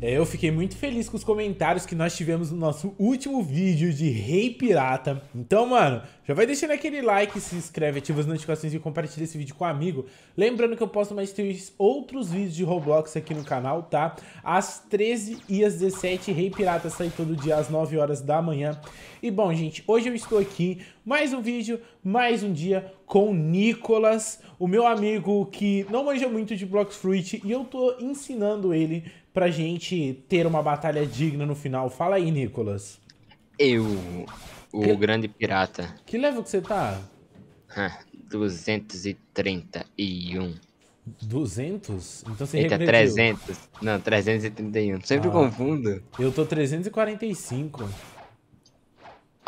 Eu fiquei muito feliz com os comentários que nós tivemos no nosso último vídeo de Rei Pirata. Então, mano, já vai deixando aquele like, se inscreve, ativa as notificações e compartilha esse vídeo com um amigo. Lembrando que eu posto mais três outros vídeos de Roblox aqui no canal, tá? Às 13 e às 17, Rei Pirata sai todo dia às 9 horas da manhã. E bom, gente, hoje eu estou aqui mais um vídeo, mais um dia com o Nicolas, o meu amigo que não manja muito de Blocks Fruit e eu tô ensinando ele pra gente ter uma batalha digna no final. Fala aí, Nicolas. Eu, o que... grande pirata. Que level que você tá? Ah, 231. 200? Então você Eita, 300. Não, 331. Sempre ah, confundo. Eu tô 345.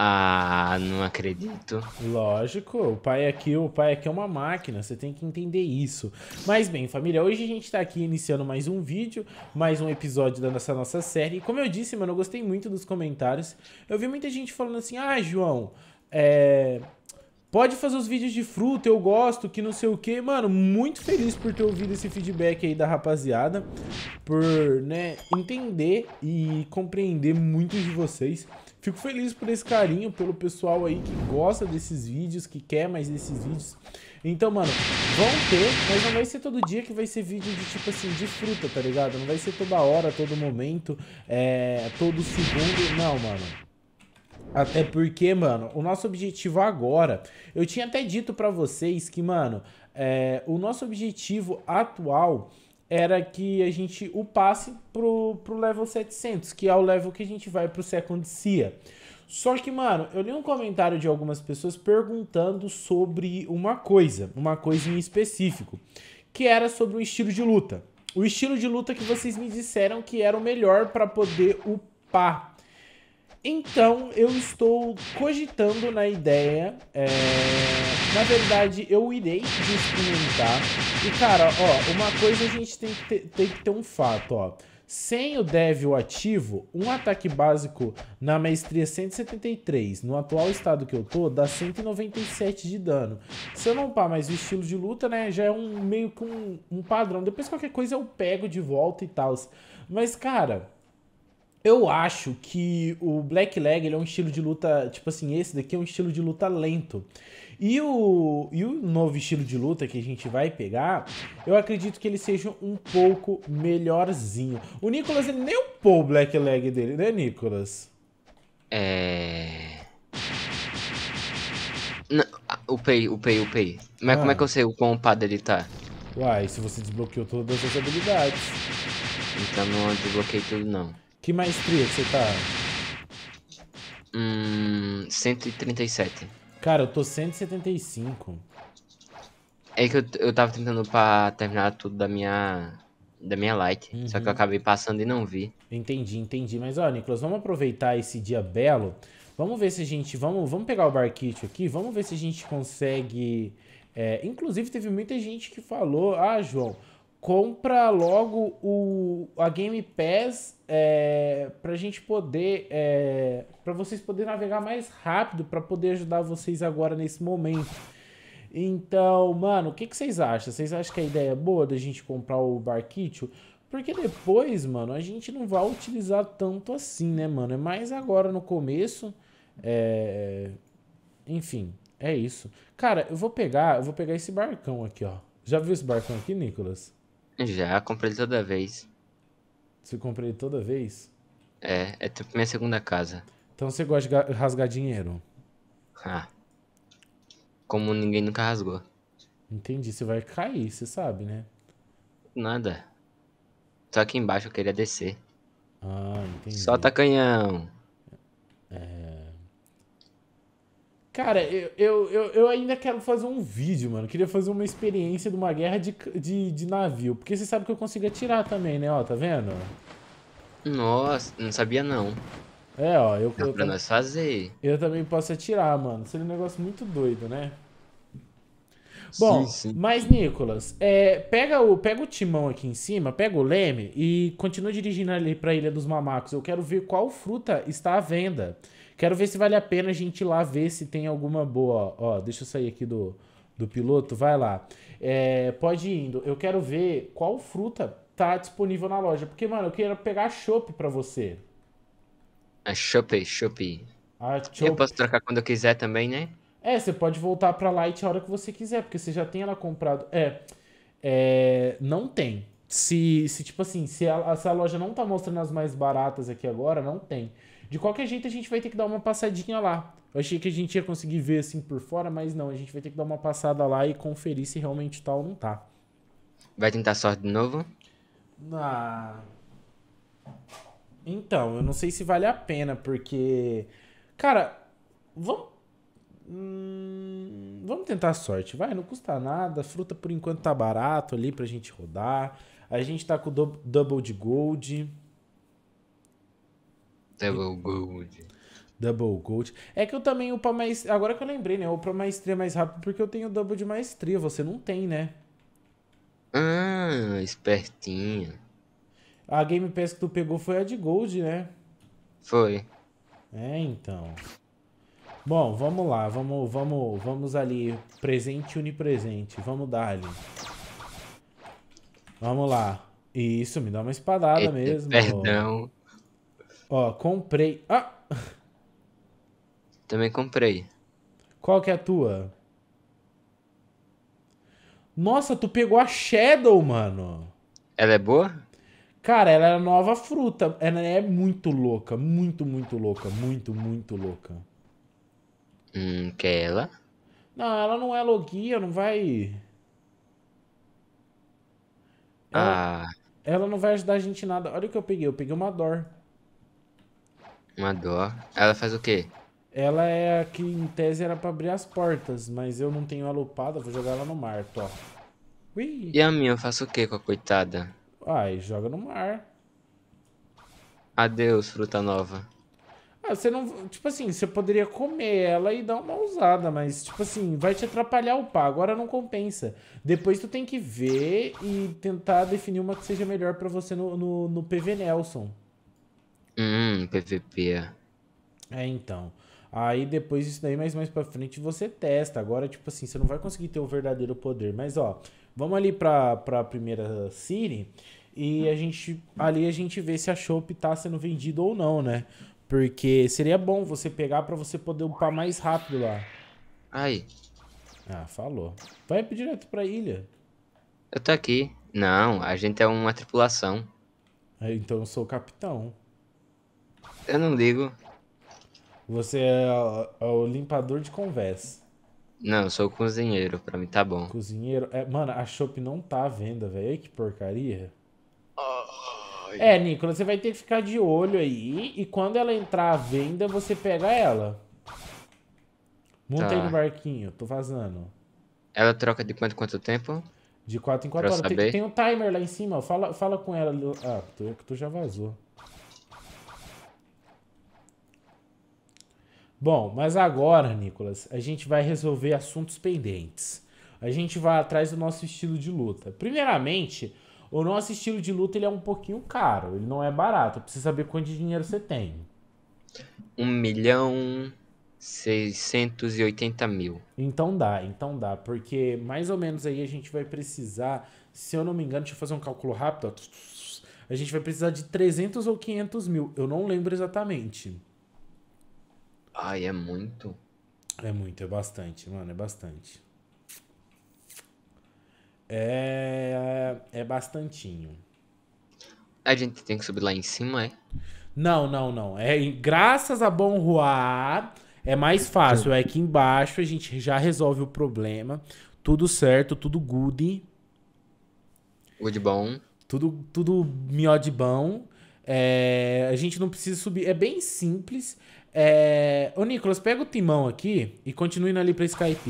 Ah, não acredito. Lógico, o pai aqui, o pai aqui é uma máquina, você tem que entender isso. Mas bem, família, hoje a gente tá aqui iniciando mais um vídeo, mais um episódio da nossa, nossa série. E como eu disse, mano, eu gostei muito dos comentários. Eu vi muita gente falando assim, ah, João, é... Pode fazer os vídeos de fruta, eu gosto, que não sei o que. Mano, muito feliz por ter ouvido esse feedback aí da rapaziada. Por, né, entender e compreender muitos de vocês. Fico feliz por esse carinho, pelo pessoal aí que gosta desses vídeos, que quer mais desses vídeos. Então, mano, vão ter, mas não vai ser todo dia que vai ser vídeo de tipo assim, de fruta, tá ligado? Não vai ser toda hora, todo momento, é, todo segundo. Não, mano. Até porque, mano, o nosso objetivo agora. Eu tinha até dito para vocês que, mano, é, o nosso objetivo atual era que a gente upasse pro, pro level 700, que é o level que a gente vai pro Second Sea. Só que, mano, eu li um comentário de algumas pessoas perguntando sobre uma coisa, uma coisa em específico, que era sobre o estilo de luta. O estilo de luta que vocês me disseram que era o melhor para poder upar. Então eu estou cogitando na ideia. É... Na verdade, eu irei experimentar. E cara, ó, uma coisa a gente tem que ter, tem que ter um fato, ó. Sem o Devil ativo, um ataque básico na maestria 173, no atual estado que eu tô, dá 197 de dano. Se eu não upar mais o estilo de luta, né, já é um meio que um, um padrão. Depois qualquer coisa eu pego de volta e tal. Mas, cara, eu acho que o Black Leg ele é um estilo de luta, tipo assim, esse daqui é um estilo de luta lento. E o, e o novo estilo de luta que a gente vai pegar, eu acredito que ele seja um pouco melhorzinho. O Nicolas, ele nem upou o Black Leg dele, né, Nicolas? É... Não, ah, upei, upei, upei. Mas ah. como é que ah. eu sei o quão upado ele tá? Uai, se você desbloqueou todas as habilidades. Então não desbloqueei tudo, não. Que maestria que você tá? Hum, 137. Cara, eu tô 175. É que eu, eu tava tentando pra terminar tudo da minha da minha light, uhum. só que eu uhum. acabei passando e não vi. Entendi, entendi. Mas ó, Nicolas, vamos aproveitar esse dia belo. Vamos ver se a gente, vamos, vamos pegar o barquite aqui, vamos ver se a gente consegue é, inclusive teve muita gente que falou, ah, João, compra logo o, a Game Pass é, para a gente poder, é, para vocês poderem navegar mais rápido, para poder ajudar vocês agora nesse momento. Então, mano, o que, que vocês acham? Vocês acham que a ideia é boa da gente comprar o Barkitio? Porque depois, mano, a gente não vai utilizar tanto assim, né, mano? É mais agora no começo. É... Enfim, é isso. Cara, eu vou pegar, eu vou pegar esse barcão aqui, ó. Já viu esse barcão aqui, Nicolas? Já, comprei toda vez. Você compra ele toda vez? É, é tipo minha segunda casa. Então você gosta de rasgar dinheiro? Ah. Como ninguém nunca rasgou. Entendi, você vai cair, você sabe, né? Nada. Só aqui embaixo eu queria descer. Ah, entendi. Solta canhão. É. Cara, eu, eu, eu, ainda quero fazer um vídeo, mano. Queria fazer uma experiência de uma guerra de, de, de navio. Porque você sabe que eu consigo atirar também, né? Ó, tá vendo? Nossa, não sabia não. É, ó. Eu, Dá eu, pra nós fazer. Eu também posso atirar, mano. Seria um negócio muito doido, né? Bom, sim, sim. mas Nicolas, é, pega, o, pega o timão aqui em cima, pega o leme e continua dirigindo ali pra Ilha dos Mamacos. Eu quero ver qual fruta está à venda. Quero ver se vale a pena a gente ir lá ver se tem alguma boa. Ó, deixa eu sair aqui do, do piloto, vai lá. É, pode ir indo. Eu quero ver qual fruta tá disponível na loja. Porque, mano, eu quero pegar a chopp pra você. A chopp, chopp. Eu posso trocar quando eu quiser também, né? É, você pode voltar pra Light a hora que você quiser, porque você já tem ela comprado. É, é não tem. Se, se tipo assim, se a, se a loja não tá mostrando as mais baratas aqui agora, não tem. De qualquer jeito, a gente vai ter que dar uma passadinha lá. Eu achei que a gente ia conseguir ver assim por fora, mas não, a gente vai ter que dar uma passada lá e conferir se realmente tá ou não tá. Vai tentar sorte de novo? Ah. Então, eu não sei se vale a pena, porque. Cara, vamos. Hum, vamos tentar a sorte, vai, não custa nada. A fruta por enquanto tá barato ali pra gente rodar. A gente tá com o double de gold. Double Gold. Double Gold. É que eu também upa maestria. Agora que eu lembrei, né? Eu upa maestria é mais rápido porque eu tenho double de maestria. Você não tem, né? Ah, espertinho. A Game Pass que tu pegou foi a de Gold, né? Foi. É, então. Bom, vamos lá, vamos, vamos, vamos ali, presente unipresente. vamos dar ali. Vamos lá. Isso, me dá uma espadada Eita, mesmo. Perdão. Ó, comprei. Ah! Também comprei. Qual que é a tua? Nossa, tu pegou a Shadow, mano. Ela é boa? Cara, ela é nova fruta. Ela é muito louca. Muito, muito louca. Muito, muito louca. Hum, que é ela? Não, ela não é logia, não vai. Ah. Ela, ah. Ela não vai ajudar a gente em nada. Olha o que eu peguei. Eu peguei uma Dor. Uma dó. Ela faz o quê? Ela é a que em tese era pra abrir as portas, mas eu não tenho a lupada. vou jogar ela no mar, tó. Ui. E a minha, eu faço o quê com a coitada? Ai, joga no mar. Adeus, fruta nova. Ah, você não. Tipo assim, você poderia comer ela e dar uma usada, mas, tipo assim, vai te atrapalhar o pá. Agora não compensa. Depois tu tem que ver e tentar definir uma que seja melhor para você no, no, no PV Nelson. Hum, PVP. É. é, então. Aí depois disso daí, mais mais pra frente, você testa. Agora, tipo assim, você não vai conseguir ter o verdadeiro poder. Mas, ó, vamos ali pra, pra primeira Siri e a gente ali a gente vê se a Shop tá sendo vendida ou não, né? Porque seria bom você pegar para você poder upar mais rápido lá. Aí. Ah, falou. Vai direto pra ilha. Eu tô aqui. Não, a gente é uma tripulação. É, então eu sou o capitão. Eu não ligo. Você é o, é o limpador de conversa. Não, eu sou o cozinheiro, pra mim tá bom. Cozinheiro? É, mano, a Shop não tá à venda, velho. Que porcaria. É, Nicolas, você vai ter que ficar de olho aí. E quando ela entrar à venda, você pega ela. Monta tá. aí no barquinho, tô vazando. Ela troca de quanto quanto tempo? De 4 em 4 horas. Tem, tem, um timer lá em cima. Fala, fala com ela. Ah, tu, tu já vazou. Bom, mas agora, Nicolas, a gente vai resolver assuntos pendentes. A gente vai atrás do nosso estilo de luta. Primeiramente, o nosso estilo de luta ele é um pouquinho caro, ele não é barato. Precisa saber quanto de dinheiro você tem. Um milhão 680 mil. Então dá, então dá, porque mais ou menos aí a gente vai precisar, se eu não me engano, deixa eu fazer um cálculo rápido, a gente vai precisar de 300 ou 500 mil, eu não lembro exatamente. Ai, é muito. É muito, é bastante, mano, é bastante. É. É bastantinho. A gente tem que subir lá em cima, é? Não, não, não. É, graças a Bom é mais fácil. É que embaixo a gente já resolve o problema. Tudo certo, tudo good. Good bom. Tudo, tudo mió de bom. É, a gente não precisa subir. É bem simples. É... Ô, Nicolas, pega o timão aqui e continue indo ali pra Skype,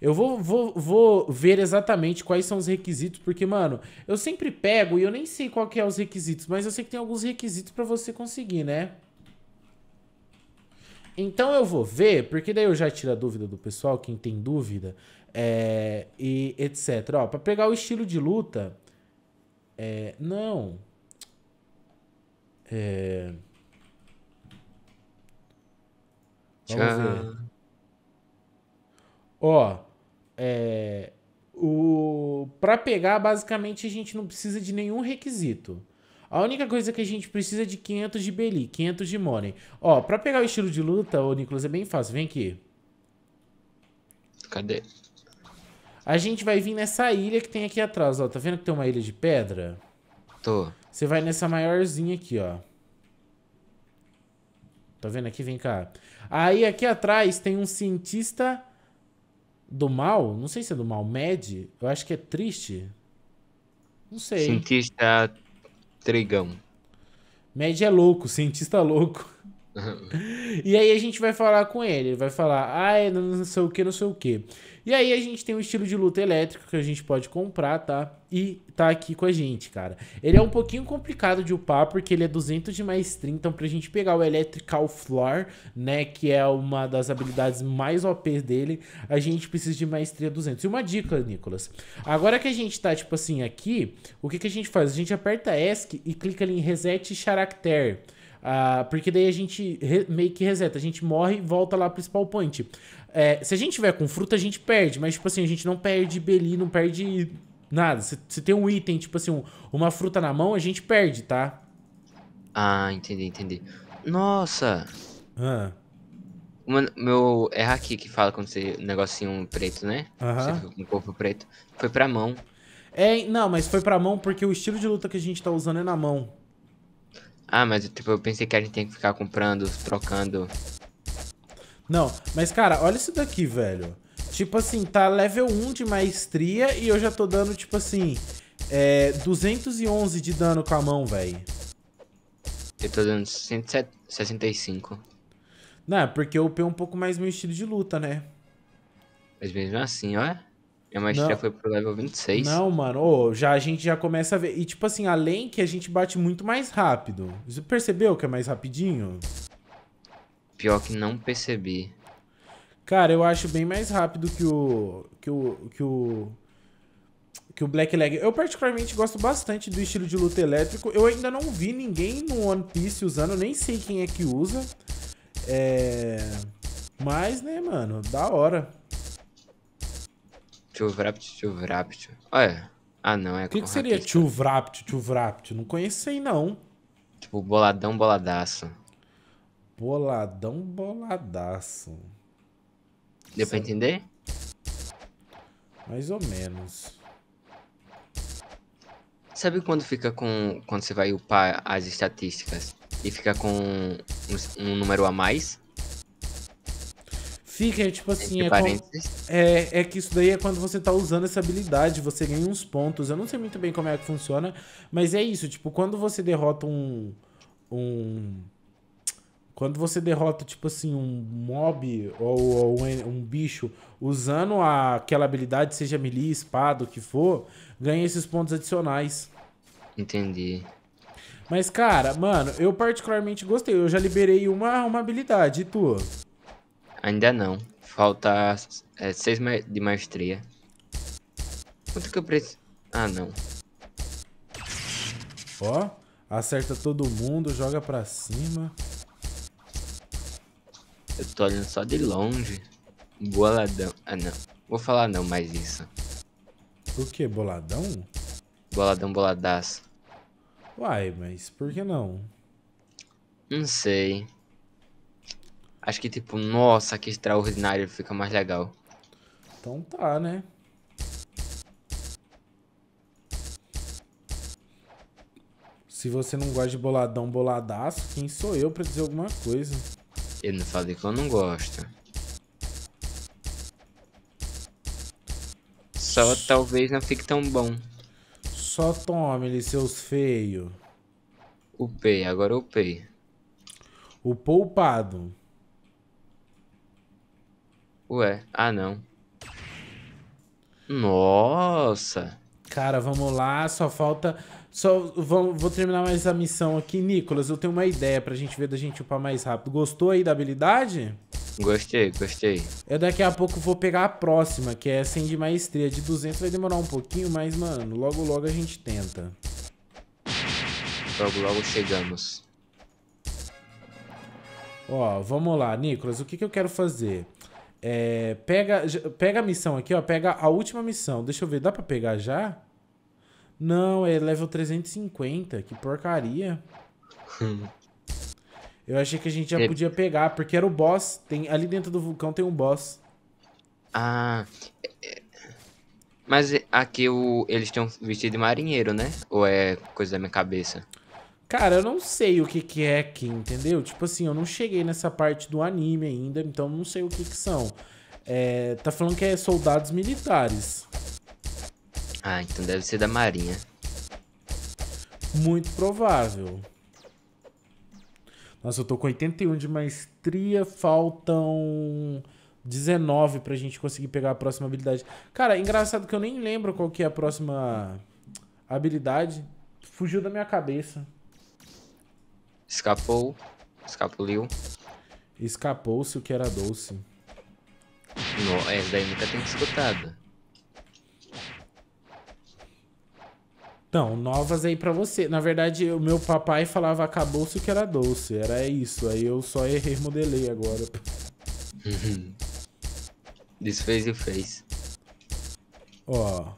Eu vou, vou, vou ver exatamente quais são os requisitos, porque, mano, eu sempre pego e eu nem sei qual que é os requisitos, mas eu sei que tem alguns requisitos pra você conseguir, né? Então eu vou ver, porque daí eu já tiro a dúvida do pessoal, quem tem dúvida, é, e etc. Ó, pra pegar o estilo de luta, é, não. É... Vamos Tchau. ver. Ó, é, o para pegar basicamente a gente não precisa de nenhum requisito. A única coisa que a gente precisa é de 500 de Beli, 500 de Morning. Ó, para pegar o estilo de luta, ô Nicolas, é bem fácil. Vem aqui. Cadê? A gente vai vir nessa ilha que tem aqui atrás, ó. Tá vendo que tem uma ilha de pedra? Tô. Você vai nessa maiorzinha aqui, ó. Tá vendo aqui? Vem cá. Aí aqui atrás tem um cientista do mal, não sei se é do mal, Med, eu acho que é triste. Não sei. Cientista trigão. Med é louco, cientista louco. e aí a gente vai falar com ele, ele vai falar, ah, não sei o que, não sei o que. E aí a gente tem um estilo de luta elétrico que a gente pode comprar, tá? E tá aqui com a gente, cara. Ele é um pouquinho complicado de upar, porque ele é 200 de maestria, então pra gente pegar o Electrical Floor, né, que é uma das habilidades mais OP dele, a gente precisa de maestria 200. E uma dica, Nicolas, agora que a gente tá, tipo assim, aqui, o que que a gente faz? A gente aperta ESC e clica ali em Reset Character. Ah, porque daí a gente meio que reseta. A gente morre e volta lá pro principal point. É, se a gente tiver com fruta, a gente perde. Mas, tipo assim, a gente não perde beli, não perde nada. Se, se tem um item, tipo assim, um, uma fruta na mão, a gente perde, tá? Ah, entendi, entendi. Nossa! Ah. meu. É aqui que fala quando você. negocinho preto, né? um Você fica com o corpo preto. Foi pra mão. É, não, mas foi pra mão porque o estilo de luta que a gente tá usando é na mão. Ah, mas tipo, eu pensei que a gente tem que ficar comprando, trocando. Não, mas cara, olha isso daqui, velho. Tipo assim, tá level 1 de maestria e eu já tô dando, tipo assim, é, 211 de dano com a mão, velho. Eu tô dando 165. Não, é porque eu upei é um pouco mais meu estilo de luta, né? Mas mesmo assim, olha. Minha maestria não. foi pro level 26. Não, mano, oh, já, a gente já começa a ver. E tipo assim, além que a gente bate muito mais rápido. Você percebeu que é mais rapidinho? Pior que não percebi. Cara, eu acho bem mais rápido que o. que o. que o. que o Black Leg. Eu particularmente gosto bastante do estilo de luta elétrico. Eu ainda não vi ninguém no One Piece usando, nem sei quem é que usa. É. Mas, né, mano, da hora. Tchuvrapt, Tchuvrapt. Olha. Ah, não, é O que, que seria Tchuvrapt, Tchuvrapt? Não conheci, não. Tipo, boladão, boladaço. Boladão, boladaço. Deu Sim. pra entender? Mais ou menos. Sabe quando fica com. Quando você vai upar as estatísticas e fica com um, um número a mais? Fica, é tipo assim, é, com, é, é, que isso daí é quando você tá usando essa habilidade, você ganha uns pontos. Eu não sei muito bem como é que funciona, mas é isso, tipo, quando você derrota um. um quando você derrota, tipo assim, um mob ou, ou um, um, bicho usando a, aquela habilidade, seja melee, espada, o que for, ganha esses pontos adicionais. Entendi. Mas, cara, mano, eu particularmente gostei. Eu já liberei uma, uma habilidade, e tu? Ainda não. Falta é, de maestria. Quanto que eu preciso... Ah, não. Ó, acerta todo mundo, joga pra cima. Eu tô olhando só de longe. Boladão. Ah, não. Vou falar não mais isso. Por que? Boladão? Boladão, boladaço. Uai, mas por que não? Não sei. Acho que tipo, nossa, que extraordinário, fica mais legal. Então tá, né? Se você não gosta de boladão, boladaço, quem sou eu pra dizer alguma coisa? Eu não falei que eu não gosto. Só talvez não fique tão bom. Só tome, ele, seus feios. Upei, agora upei. O poupado. Ué, ah não. Nossa. Cara, vamos lá, só falta... Só vou, vou terminar mais a missão aqui. Nicolas, eu tenho uma ideia pra gente ver da gente upar mais rápido. Gostou aí da habilidade? Gostei, gostei. Eu daqui a pouco vou pegar a próxima, que é 100 de maestria. De 200 vai demorar um pouquinho, mas, mano, logo logo a gente tenta. Logo logo chegamos. Ó, vamos lá, Nicolas, o que, que eu quero fazer? É, pega, pega a missão aqui, ó. Pega a última missão. Deixa eu ver, dá pra pegar já? Não, é level 350. Que porcaria. eu achei que a gente já é... podia pegar, porque era o boss. Tem, ali dentro do vulcão tem um boss. Ah. É, é, mas é, aqui o, eles estão vestidos de marinheiro, né? Ou é coisa da minha cabeça? Cara, eu não sei o que, que é que, entendeu? Tipo assim, eu não cheguei nessa parte do anime ainda, então não sei o que, que são. É, tá falando que é soldados militares. Ah, então deve ser da Marinha. Muito provável. Nossa, eu tô com 81 de maestria, faltam 19 pra gente conseguir pegar a próxima habilidade. Cara, é engraçado que eu nem lembro qual que é a próxima habilidade. Fugiu da minha cabeça. Escapou. Escapuliu. Escapou-se o que era doce. Não, essa é, daí nunca tem escutado. Não, novas aí para você. Na verdade, o meu papai falava acabou-se o que era doce. Era isso. Aí eu só errei, modelei agora. Desfez e fez. Ó,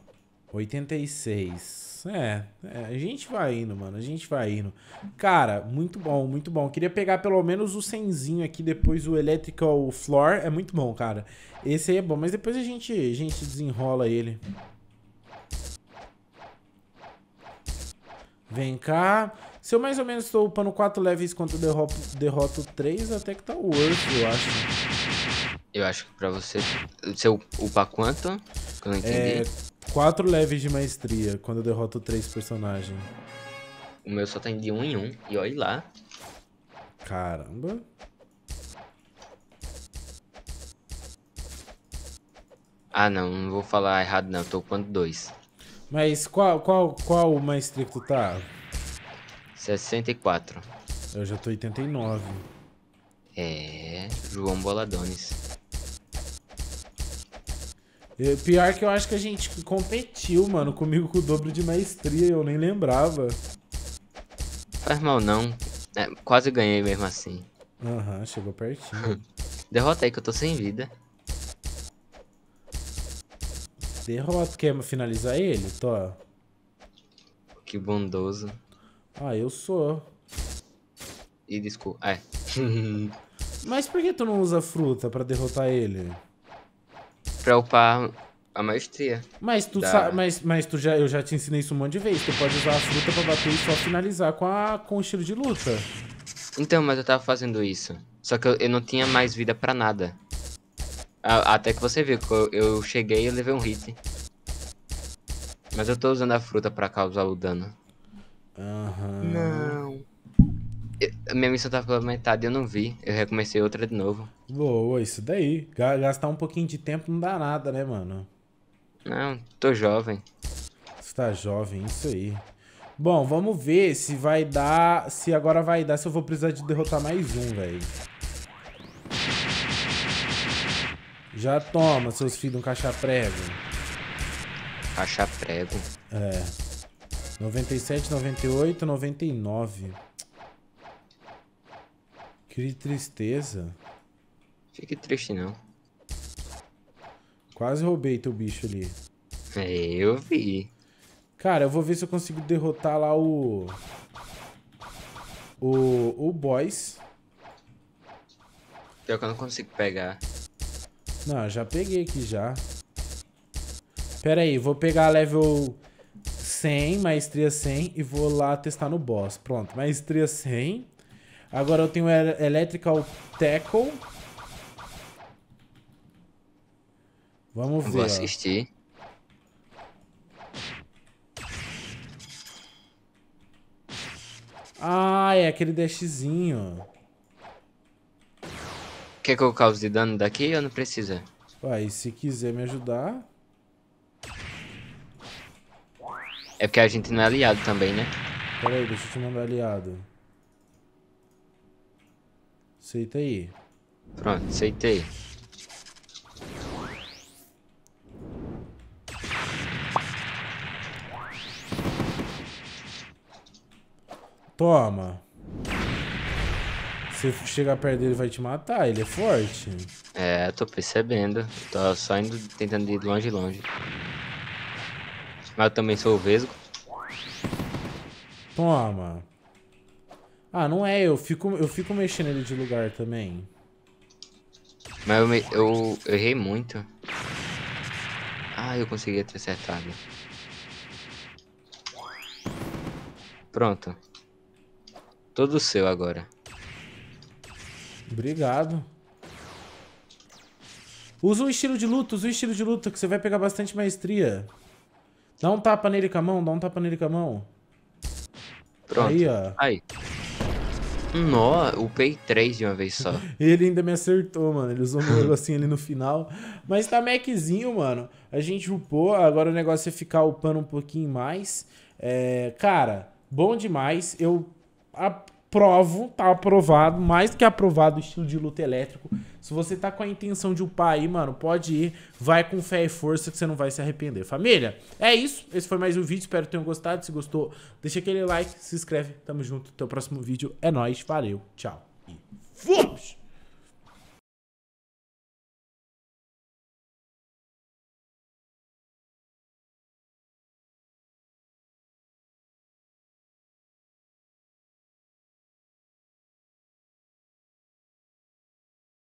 86. É, é, a gente vai indo, mano. A gente vai indo. Cara, muito bom, muito bom. Queria pegar pelo menos o senzinho aqui, depois o Electrical Floor. É muito bom, cara. Esse aí é bom, mas depois a gente, a gente desenrola ele. Vem cá. Se eu mais ou menos estou upando 4 leves enquanto derroto, derroto 3, até que tá worth, eu acho. Eu acho que pra você... Se eu upar quanto? Que eu não entendi. É quatro leves de maestria quando eu derroto três personagens. O meu só tem de um em um, e olha lá. Caramba. Ah, não, não vou falar errado não, tô quanto dois. Mas qual, qual, qual maestria que tu tá? 64. Eu já tô 89. É, João Boladones. Pior que eu acho que a gente competiu, mano, comigo com o dobro de maestria, eu nem lembrava. Faz mal não. É, quase ganhei mesmo assim. Aham, uhum, chegou pertinho. Derrota aí que eu tô sem vida. Derrota. Quer finalizar ele? Tô. Que bondoso. Ah, eu sou. E desculpa. É. Mas por que tu não usa fruta pra derrotar ele? pra upar a maestria. Mas tu, da... mas, mas tu já, eu já te ensinei isso um monte de vezes. Tu pode usar a fruta pra bater e só finalizar com, a, com o estilo de luta. Então, mas eu tava fazendo isso. Só que eu, eu não tinha mais vida pra nada. A, até que você viu, que eu, eu cheguei e levei um hit. Mas eu tô usando a fruta pra causar o dano. Aham. Uhum. Não minha missão tava tá pela metade, eu não vi. Eu recomecei outra de novo. Boa, isso daí. Gastar um pouquinho de tempo não dá nada, né, mano? Não, tô jovem. Você tá jovem, isso aí. Bom, vamos ver se vai dar... Se agora vai dar, se eu vou precisar de derrotar mais um, velho. Já toma, seus filhos, um caixa prego. Caixa prego. É. 97, 98, 99. Que tristeza. Fique triste, não. Quase roubei teu bicho ali. É, eu vi. Cara, eu vou ver se eu consigo derrotar lá o... O... O boss. Pior que eu não consigo pegar. Não, já peguei aqui já. Pera aí, vou pegar level 100, maestria 100 e vou lá testar no boss. Pronto, maestria 100. Agora eu tenho Electrical Tackle. Vamos ver. Vou assistir. Ah, é aquele dashzinho. Quer que eu cause de dano daqui ou não precisa? Uai, se quiser me ajudar... É porque a gente não é aliado também, né? Peraí, aí, deixa eu te mandar aliado. Aceita aí. Pronto, aceitei. Toma. Se chegar perto dele, vai te matar. Ele é forte. É, tô percebendo. Tô só indo, tentando ir de longe longe. Mas eu também sou o Vesgo. Toma. Ah, não é. Eu fico, eu fico mexendo ele de lugar também. Mas eu, me, eu, eu errei muito. Ah, eu consegui ter acertado. Pronto. Todo seu agora. Obrigado. Usa um estilo de luta, usa um estilo de luta, que você vai pegar bastante maestria. Dá um tapa nele com a mão, dá um tapa nele com a mão. Pronto. Aí, ó. Aí. Nó, upei três de uma vez só. ele ainda me acertou, mano. Ele usou um negocinho ali no final. Mas tá Maczinho, mano. A gente upou, agora o negócio é ficar upando um pouquinho mais. É, cara, bom demais. Eu aprovo, tá aprovado, mais do que aprovado o estilo de luta elétrico. Se você tá com a intenção de upar aí, mano, pode ir. Vai com fé e força que você não vai se arrepender. Família, é isso. Esse foi mais um vídeo. Espero que tenham gostado. Se gostou, deixa aquele like, se inscreve. Tamo junto. Até o próximo vídeo. É nóis. Valeu. Tchau. E fomos!